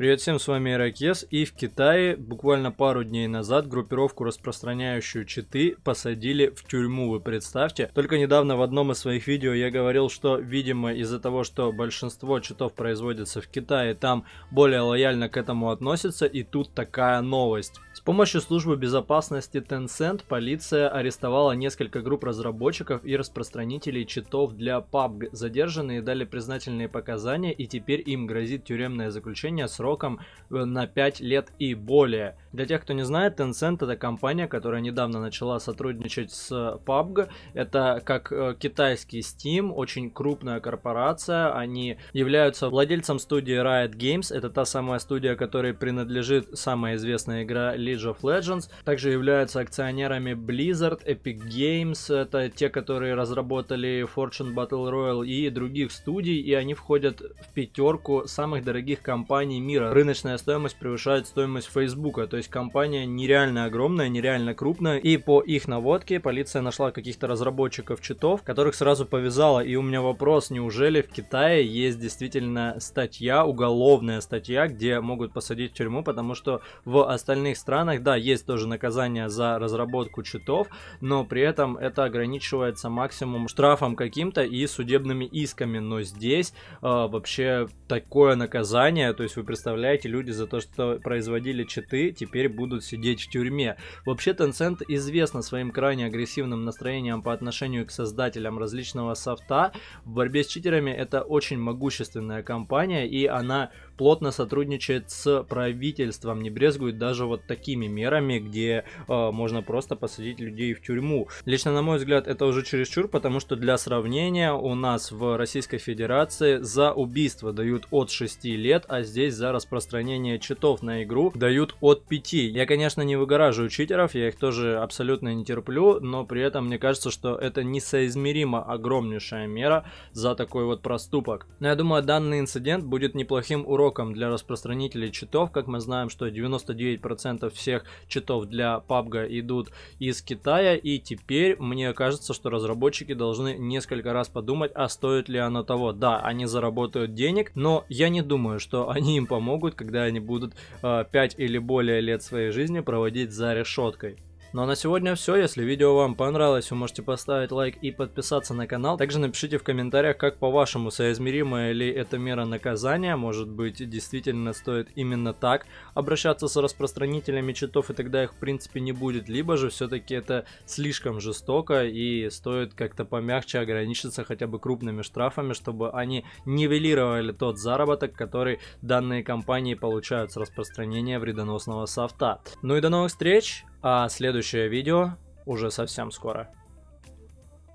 Привет всем, с вами Иракес, и в Китае буквально пару дней назад группировку, распространяющую читы, посадили в тюрьму, вы представьте. Только недавно в одном из своих видео я говорил, что, видимо, из-за того, что большинство читов производится в Китае, там более лояльно к этому относятся, и тут такая новость. С помощью службы безопасности Tencent полиция арестовала несколько групп разработчиков и распространителей читов для PUBG. Задержанные дали признательные показания, и теперь им грозит тюремное заключение срок сроком э, на 5 лет и более. Для тех, кто не знает, Tencent это компания, которая недавно начала сотрудничать с PUBG. Это как э, китайский Steam, очень крупная корпорация. Они являются владельцем студии Riot Games. Это та самая студия, которой принадлежит самая известная игра League of Legends. Также являются акционерами Blizzard, Epic Games. Это те, которые разработали Fortune Battle Royale и других студий. И они входят в пятерку самых дорогих компаний мира мира рыночная стоимость превышает стоимость Фейсбука. То есть компания нереально огромная, нереально крупная. И по их наводке полиция нашла каких-то разработчиков читов, которых сразу повязала. И у меня вопрос, неужели в Китае есть действительно статья, уголовная статья, где могут посадить в тюрьму, потому что в остальных странах, да, есть тоже наказание за разработку читов, но при этом это ограничивается максимум штрафом каким-то и судебными исками. Но здесь э, вообще такое наказание, то есть вы представляете, представляете, люди за то, что производили читы, теперь будут сидеть в тюрьме. Вообще Tencent известна своим крайне агрессивным настроением по отношению к создателям различного софта. В борьбе с читерами это очень могущественная компания, и она плотно сотрудничает с правительством, не брезгует даже вот такими мерами, где э, можно просто посадить людей в тюрьму. Лично, на мой взгляд, это уже чересчур, потому что для сравнения у нас в Российской Федерации за убийство дают от 6 лет, а здесь за распространение читов на игру дают от 5. Я, конечно, не выгораживаю читеров, я их тоже абсолютно не терплю, но при этом мне кажется, что это несоизмеримо огромнейшая мера за такой вот проступок. Но я думаю, данный инцидент будет неплохим уроком шоком для распространителей читов. Как мы знаем, что 99% всех читов для PUBG идут из Китая. И теперь мне кажется, что разработчики должны несколько раз подумать, а стоит ли оно того. Да, они заработают денег, но я не думаю, что они им помогут, когда они будут э, 5 или более лет своей жизни проводить за решеткой. Ну а на сегодня все. Если видео вам понравилось, вы можете поставить лайк и подписаться на канал. Также напишите в комментариях, как по-вашему, соизмеримая ли эта мера наказания. Может быть, действительно стоит именно так обращаться с распространителями читов, и тогда их в принципе не будет. Либо же все-таки это слишком жестоко и стоит как-то помягче ограничиться хотя бы крупными штрафами, чтобы они нивелировали тот заработок, который данные компании получают с распространения вредоносного софта. Ну и до новых встреч! А следующее видео уже совсем скоро.